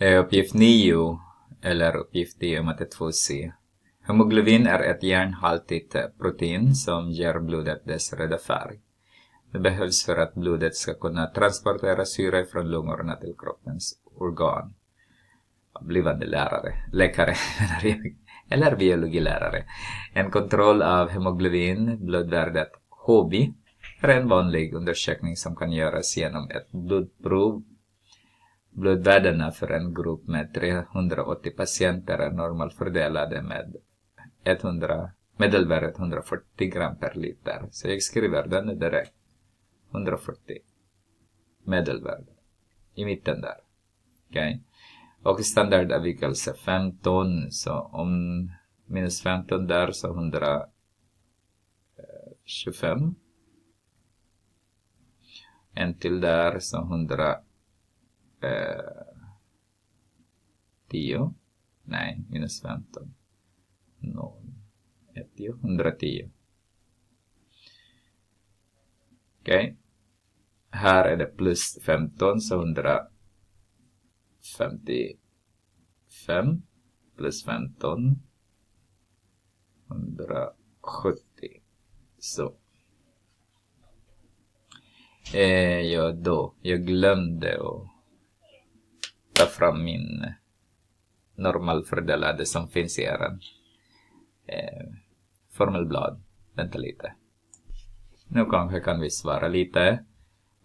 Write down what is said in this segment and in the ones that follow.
Uppgift 9, eller uppgift 10 matte 2c. Hemoglobin är ett järnhaltigt protein som ger blodet dess röda färg. Det behövs för att blodet ska kunna transportera syre från lungorna till kroppens organ. Blivande lärare, läkare eller biologilärare. En kontroll av hemoglobin, blodvärdet HB, är en vanlig undersökning som kan göras genom ett blodprov Blodvärdena för en grupp med 380 patienter är normalfördelade med 100, medelvärdet 140 gram per liter. Så jag skriver den direkt. 140 medelvärde. I mitten där. Okej. Okay. Och standardavvikelse 15. Så om minus 15 där så 125. Eh, en till där så 100 10 eh, Nej, minus 15. 0, 10, 110. Okej. Okay. Här är det plus 15, så 155 plus 15. 170. Så. Eh, ja, då. Jag glömde att hämta fram min normalfördelade som finns i eran eh, formelblad. Vänta lite. Nu kanske kan vi svara lite.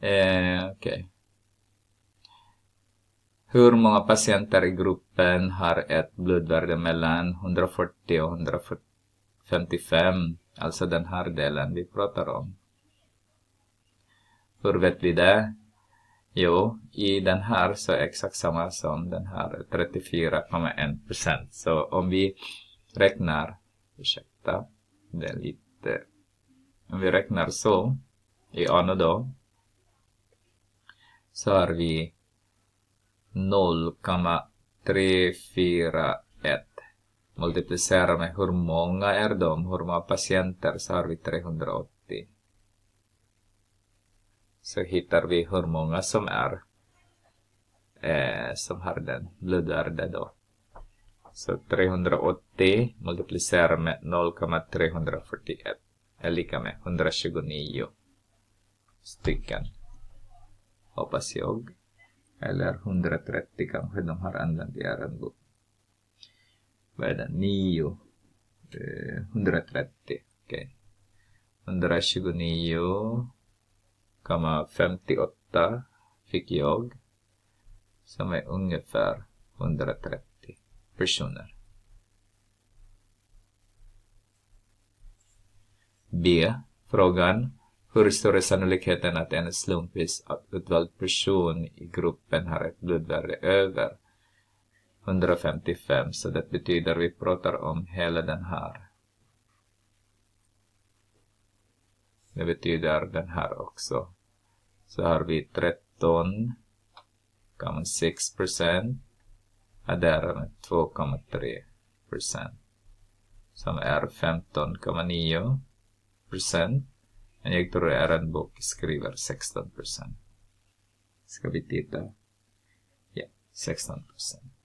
Eh, Okay. Hur många patienter i gruppen har ett blodvärde mellan 140 och 155? Alltså den här delen vi pratar om. Hur vet vi det? Jo, i den här så är det exakt samma som den här 34,1 Så om vi räknar, ursäkta, det är lite, om vi räknar så i anno då, så har vi 0,341 multiplicerar med hur många är de, hur många patienter så har vi 380 så hittar vi hur många som är eh, som har den blodvärde då. Så 380 multiplicerar med 0,341 är lika med 129 stycken. Hoppas jag. Eller 130 kanske de har använt i ärendet. Vad är det? 9. Eh, 130. Okej. Okay. 129 1,58 fick jag som är ungefär 130 personer. B. Frågan. Hur stor är sannolikheten att en slumpvis utvald person i gruppen har ett blodvärde över 155? Så det betyder vi pratar om hela den här. Det betyder den här också. Så har vi 13,6 procent. Och där har 2,3 procent. Som är 15,9 procent. Men jag tror att er bok skriver 16 procent. Ska vi titta? Ja, 16 procent.